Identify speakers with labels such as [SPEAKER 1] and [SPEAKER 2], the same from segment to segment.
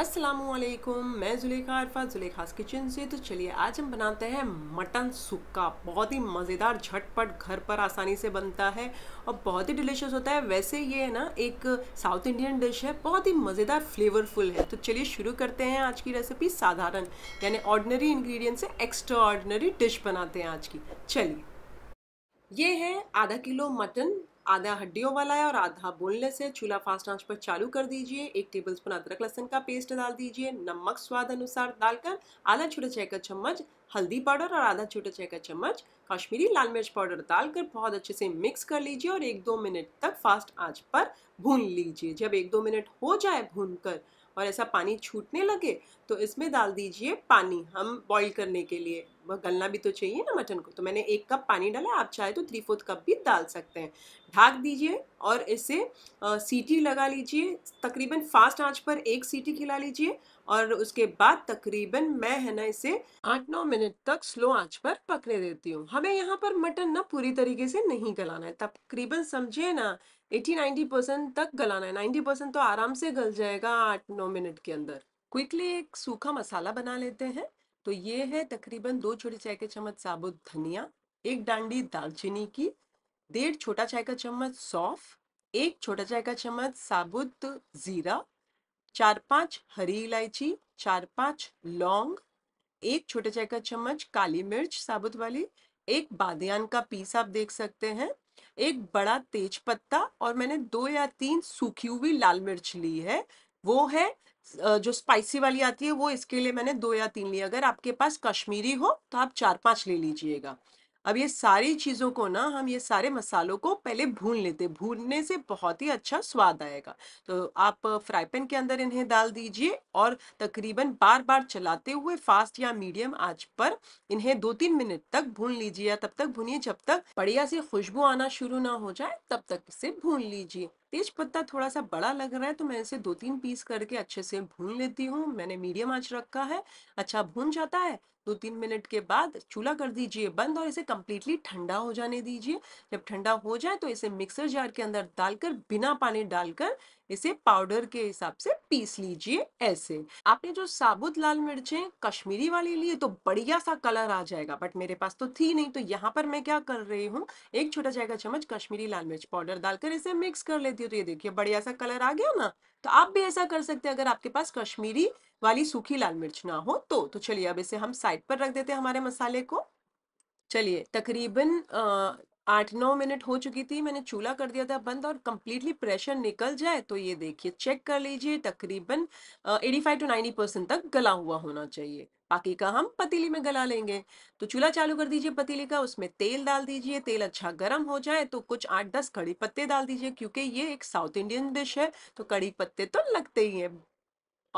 [SPEAKER 1] असलकुम मैं जुलेखा अरफा जुलेखास किचन से तो चलिए आज हम बनाते हैं मटन सुक्का बहुत ही मज़ेदार झटपट घर पर आसानी से बनता है और बहुत ही डिलीशियस होता है वैसे ये है ना एक साउथ इंडियन डिश है बहुत ही मज़ेदार फ्लेवरफुल है तो चलिए शुरू करते हैं आज की रेसिपी साधारण यानी ऑर्डनरी इन्ग्रीडियंट से एक्स्ट्रा ऑर्डनरी डिश बनाते हैं आज की चलिए ये है आधा किलो मटन आधा हड्डियों वाला है और आधा बोनलेस है चूल्हा फास्ट आंच पर चालू कर दीजिए एक टेबल स्पून अदरक लहसन का पेस्ट डाल दीजिए नमक स्वाद अनुसार डालकर आधा छोटा चाय का चम्मच हल्दी पाउडर और आधा छोटा चाय का चम्मच कश्मीरी लाल मिर्च पाउडर डालकर बहुत अच्छे से मिक्स कर लीजिए और एक दो मिनट तक फास्ट आंच पर भून लीजिए जब एक दो मिनट हो जाए भून कर और ऐसा पानी छूटने लगे तो इसमें डाल दीजिए पानी हम बॉईल करने के लिए वह गलना भी तो चाहिए ना मटन को तो मैंने एक कप पानी डाला आप चाहे तो थ्री फोर्थ कप भी डाल सकते हैं ढाक दीजिए और इसे आ, सीटी लगा लीजिए तकरीबन फास्ट आंच पर एक सीटी खिला लीजिए और उसके बाद तकरीबन मैं है ना इसे आठ नौ मिनट तक स्लो आंच पर पकने देती हूँ हमें यहाँ पर मटन ना पूरी तरीके से नहीं गलाना है तकरीबन समझे ना एटी नाइन्टी परसेंट तक गलाना है नाइन्टी परसेंट तो आराम से गल जाएगा आठ नौ मिनट के अंदर क्विकली एक सूखा मसाला बना लेते हैं तो ये है तकरीबन दो छोटे चाय के चम्मच साबुत धनिया एक डांडी दालचीनी की डेढ़ छोटा चाय का चम्मच सौफ एक छोटा चाय का चम्मच साबुत जीरा चार पांच हरी इलायची चार पांच लौंग एक छोटा चाय का चम्मच काली मिर्च साबुत वाली एक बादियान का पीस आप देख सकते हैं एक बड़ा तेज पत्ता और मैंने दो या तीन सूखी हुई लाल मिर्च ली है वो है जो स्पाइसी वाली आती है वो इसके लिए मैंने दो या तीन ली अगर आपके पास कश्मीरी हो तो आप चार पांच ले लीजिएगा अब ये सारी चीज़ों को ना हम ये सारे मसालों को पहले भून लेते भूनने से बहुत ही अच्छा स्वाद आएगा तो आप फ्राई पैन के अंदर इन्हें डाल दीजिए और तकरीबन बार बार चलाते हुए फास्ट या मीडियम आंच पर इन्हें दो तीन मिनट तक भून लीजिए या तब तक भूनिए जब तक बढ़िया सी खुशबू आना शुरू ना हो जाए तब तक इसे भून लीजिए तेज पत्ता थोड़ा सा बड़ा लग रहा है तो मैं इसे दो तीन पीस करके अच्छे से भून लेती हूँ मैंने मीडियम आंच रखा है अच्छा भून जाता है दो तीन मिनट के बाद चूल्हा कर दीजिए बंद और इसे कम्प्लीटली ठंडा हो जाने दीजिए जब ठंडा हो जाए तो इसे मिक्सर जार के अंदर डालकर बिना पानी डालकर इसे पाउडर के हिसाब से पीस लीजिए ऐसे आपने जो साबुत लाल मिर्चें कश्मीरी वाली ली तो बढ़िया सा कलर आ जाएगा बट मेरे पास तो थी नहीं तो यहाँ पर मैं क्या कर रही हूँ एक छोटा जाएगा चम्मच कश्मीरी लाल मिर्च पाउडर डालकर इसे मिक्स कर लेती थी तो ये देखिए बढ़िया सा कलर आ गया ना तो आप भी ऐसा कर सकते हैं अगर आपके पास कश्मीरी वाली सूखी लाल मिर्च ना हो तो तो चलिए अब इसे हम साइड पर रख देते हैं हमारे मसाले को चलिए तकरीबन आठ नौ मिनट हो चुकी थी मैंने चूल्हा कर दिया था बंद और कम्प्लीटली प्रेशर निकल जाए तो ये देखिए चेक कर लीजिए तकरीबन eighty five to ninety percent तक गला हुआ होना चाहिए बाकी का हम पतीली में गला लेंगे तो चूल्हा चालू कर दीजिए पतीली का उसमें तेल डाल दीजिए तेल अच्छा गर्म हो जाए तो कुछ आठ दस कड़ी पत्ते डाल दीजिए क्योंकि ये एक साउथ इंडियन डिश है तो कड़ी पत्ते तो लगते ही हैं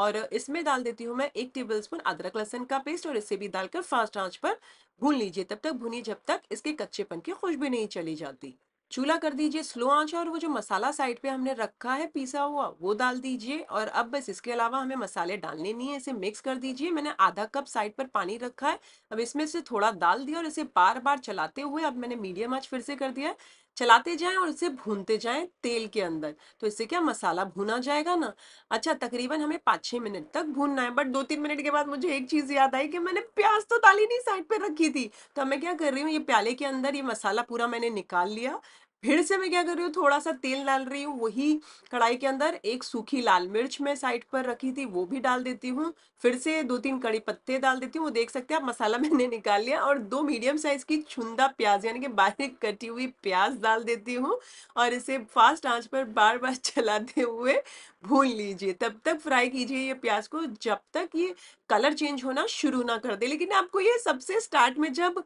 [SPEAKER 1] और इसमें डाल देती हूँ मैं एक टेबल स्पून अदरक लहसन का पेस्ट और इसे भी डालकर फास्ट आंच पर भून लीजिए तब तक भूनिए जब तक इसके कच्चेपन की खुशबू नहीं चली जाती चूल्हा कर दीजिए स्लो आंच और वो जो मसाला साइड पे हमने रखा है पीसा हुआ वो डाल दीजिए और अब बस इसके अलावा हमें मसाले डालने नहीं है इसे मिक्स कर दीजिए मैंने आधा कप साइड पर पानी रखा है अब इसमें से थोड़ा डाल दिया और इसे बार बार चलाते हुए अब मैंने मीडियम आँच फिर से कर दिया है चलाते जाएं और इसे भूनते जाएं तेल के अंदर तो इससे क्या मसाला भुना जाएगा ना अच्छा तकरीबन हमें पाँच छः मिनट तक भूनना है बट दो तीन मिनट के बाद मुझे एक चीज़ याद आई कि मैंने प्याज तो ताली नहीं साइड पर रखी थी तो मैं क्या कर रही हूँ ये प्याले के अंदर ये मसाला पूरा मैंने निकाल लिया फिर से मैं क्या कर रही हूँ थोड़ा सा तेल डाल रही हूँ वही कढ़ाई के अंदर एक सूखी लाल मिर्च मैं साइड पर रखी थी वो भी डाल देती हूँ फिर से दो तीन कड़ी पत्ते डाल देती हूँ वो देख सकते हैं आप मसाला मैंने निकाल लिया और दो मीडियम साइज की छुंदा प्याज यानी कि बारीक कटी हुई प्याज डाल देती हूँ और इसे फास्ट आँच पर बार बार चलाते हुए भून लीजिए तब तक फ्राई कीजिए ये प्याज को जब तक ये कलर चेंज होना शुरू ना कर दे लेकिन आपको ये सबसे स्टार्ट में जब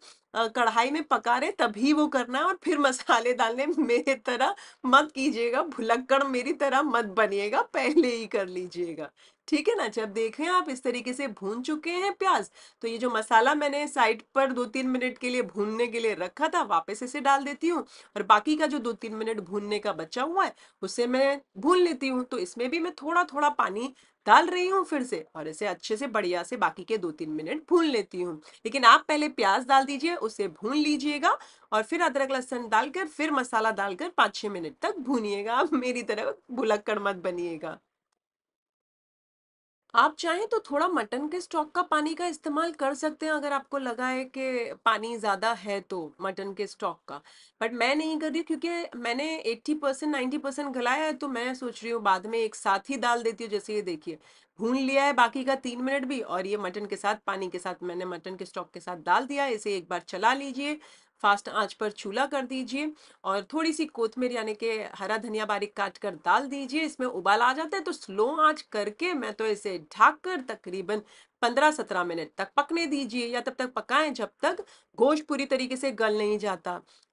[SPEAKER 1] कढ़ाई में पका रहे तभी वो करना है और फिर मसाले डालने मेरे तरह मत कीजिएगा भुलक्कड़ मेरी तरह मत बनिएगा पहले ही कर लीजिएगा ठीक है ना जब देखें आप इस तरीके से भून चुके हैं प्याज तो ये जो मसाला मैंने साइड पर दो तीन मिनट के लिए भूनने के लिए रखा था वापस इसे डाल देती हूँ और बाकी का जो दो तीन मिनट भूनने का बचा हुआ है उसे मैं भून लेती हूँ तो इसमें भी मैं थोड़ा थोड़ा पानी डाल रही हूँ फिर से और इसे अच्छे से बढ़िया से बाकी के दो तीन मिनट भून लेती हूँ लेकिन आप पहले प्याज डाल दीजिए उसे भून लीजिएगा और फिर अदरक लहसुन डालकर फिर मसाला डालकर पाँच छः मिनट तक भूनिएगा आप मेरी तरह भुलक्कड़ मत बनिएगा आप चाहें तो थोड़ा मटन के स्टॉक का पानी का इस्तेमाल कर सकते हैं अगर आपको लगा है कि पानी ज़्यादा है तो मटन के स्टॉक का बट मैं नहीं कर रही क्योंकि मैंने 80 परसेंट नाइन्टी परसेंट गलाया है तो मैं सोच रही हूँ बाद में एक साथ ही डाल देती हूँ जैसे ये देखिए भून लिया है बाकी का तीन मिनट भी और ये मटन के साथ पानी के साथ मैंने मटन के स्टॉक के साथ डाल दिया इसे एक बार चला लीजिए फास्ट आंच पर चूल्हा कर दीजिए और थोड़ी सी कोथमीर यानी कि हरा धनिया बारीक काट कर डाल दीजिए इसमें उबाल आ जाता है तो स्लो आंच करके मैं तो इसे ढाक कर तकरीबन पंद्रह सत्रह मिनट तक पकने दीजिए या तब तक पकाएं जब तक गोश्त पूरी तरीके से गल नहीं जाता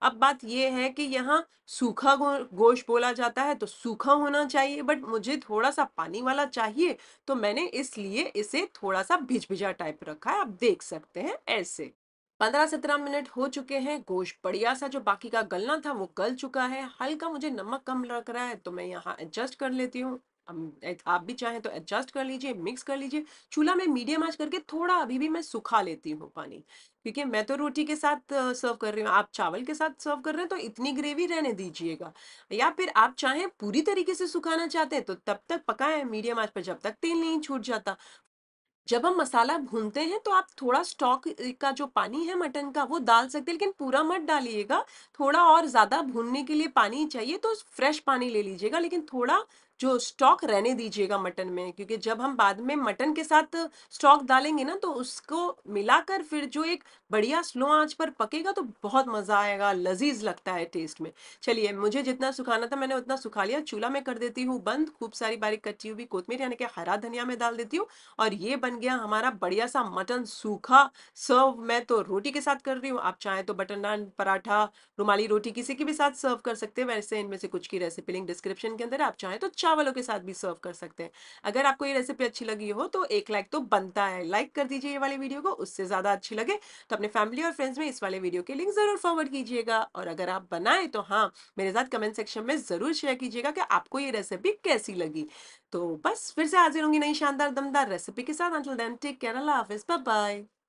[SPEAKER 1] अब बात यह है कि यहाँ सूखा गो, गोश्त बोला जाता है तो सूखा होना चाहिए बट मुझे थोड़ा सा पानी वाला चाहिए तो मैंने इसलिए इसे थोड़ा सा भिज भिजा टाइप रखा है आप देख सकते हैं ऐसे पंद्रह सत्रह मिनट हो चुके हैं गोश्त बढ़िया सा जो बाकी का गलना था वो गल चुका है हल्का मुझे नमक कम लग रहा है तो मैं यहाँ एडजस्ट कर लेती हूँ आप भी चाहें तो एडजस्ट कर लीजिए मिक्स कर लीजिए चूल्हा में मीडियम आंच करके थोड़ा अभी भी मैं सुखा लेती हूँ पानी क्योंकि मैं तो रोटी के साथ सर्व कर रही हूँ आप चावल के साथ सर्व कर रहे हैं तो इतनी ग्रेवी रहने दीजिएगा या फिर आप चाहें पूरी तरीके से सुखाना चाहते हैं तो तब तक पकाएं मीडियम आंच पर जब तक तेल नहीं छूट जाता जब हम मसाला भूनते हैं तो आप थोड़ा स्टॉक का जो पानी है मटन का वो डाल सकते हैं लेकिन पूरा मत डालिएगा थोड़ा और ज़्यादा भूनने के लिए पानी चाहिए तो फ्रेश पानी ले लीजिएगा लेकिन थोड़ा जो स्टॉक रहने दीजिएगा मटन में क्योंकि जब हम बाद में मटन के साथ स्टॉक डालेंगे ना तो उसको मिलाकर फिर जो एक बढ़िया स्लो आंच पर पकेगा तो बहुत मज़ा आएगा लजीज लगता है टेस्ट में चलिए मुझे जितना सुखाना था मैंने उतना सुखा लिया चूल्हा में कर देती हूँ बंद खूब सारी बारीक कच्ची हुई कोतमीर यानी कि हरा धनिया में डाल देती हूँ और ये बन गया हमारा बढ़िया सा मटन सूखा सर्व मैं तो रोटी के साथ कर रही हूँ आप चाहें तो बटर नान पराठा रुमाली रोटी किसी के भी साथ सर्व कर सकते हैं वैसे इनमें से कुछ की रेसिपी लिंक डिस्क्रिप्शन के अंदर आप चाहें तो चावलों के साथ भी सर्व कर सकते हैं अगर आपको ये रेसिपी अच्छी लगी हो तो एक लाइक तो बनता है लाइक कर दीजिए ये वाले वीडियो को उससे ज़्यादा अच्छी लगे तो अपने फैमिली और फ्रेंड्स में इस वाले वीडियो के लिंक ज़रूर फॉरवर्ड कीजिएगा और अगर आप बनाए तो हाँ मेरे साथ कमेंट सेक्शन में ज़रूर शेयर कीजिएगा कि आपको ये रेसिपी कैसी लगी तो बस फिर से हाजिर होंगी नई शानदार दमदार रेसिपी के साथ अंचल देन टेक केयर अल्लाह हाफिज़ बाय